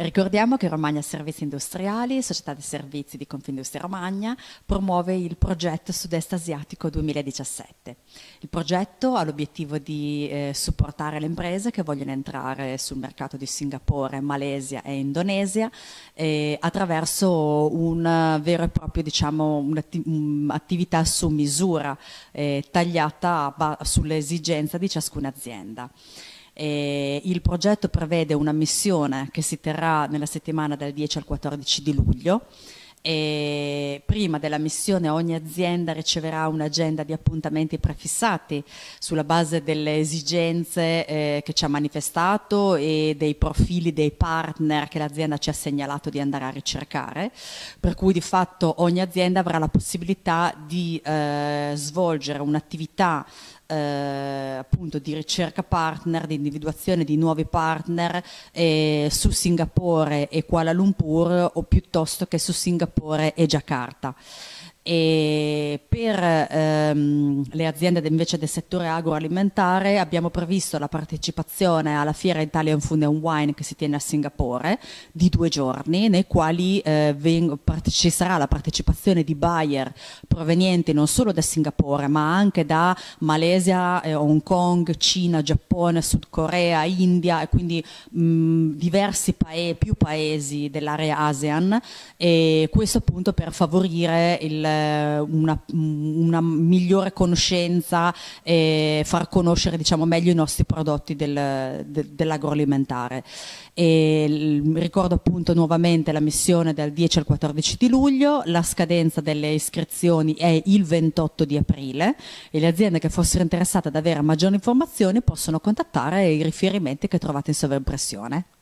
Ricordiamo che Romagna Servizi Industriali, società di servizi di Confindustria Romagna, promuove il progetto Sud-Est Asiatico 2017. Il progetto ha l'obiettivo di eh, supportare le imprese che vogliono entrare sul mercato di Singapore, Malesia e Indonesia eh, attraverso un vero e proprio diciamo, un'attività su misura eh, tagliata esigenze di ciascuna azienda. Eh, il progetto prevede una missione che si terrà nella settimana dal 10 al 14 di luglio. E prima della missione ogni azienda riceverà un'agenda di appuntamenti prefissati sulla base delle esigenze eh, che ci ha manifestato e dei profili dei partner che l'azienda ci ha segnalato di andare a ricercare, per cui di fatto ogni azienda avrà la possibilità di eh, svolgere un'attività eh, appunto di ricerca partner, di individuazione di nuovi partner eh, su Singapore e Kuala Lumpur o piuttosto che su Singapore e Giacarta e per ehm, le aziende invece del settore agroalimentare abbiamo previsto la partecipazione alla fiera Italian Food and Wine che si tiene a Singapore di due giorni nei quali eh, ci sarà la partecipazione di buyer provenienti non solo da Singapore ma anche da Malesia, eh, Hong Kong, Cina, Giappone, Sud Corea, India e quindi mh, mm, diversi paesi, più paesi dell'area ASEAN e questo appunto per favorire il eh, una, una, migliore conoscenza e far conoscere diciamo, meglio i nostri prodotti del, de, dell'agroalimentare. ricordo appunto nuovamente la missione dal 10 al 14 di luglio, la scadenza delle iscrizioni è il 28 di aprile e le aziende che fossero interessate ad avere maggiori informazioni possono contattare i riferimenti che trovate in sovraimpressione.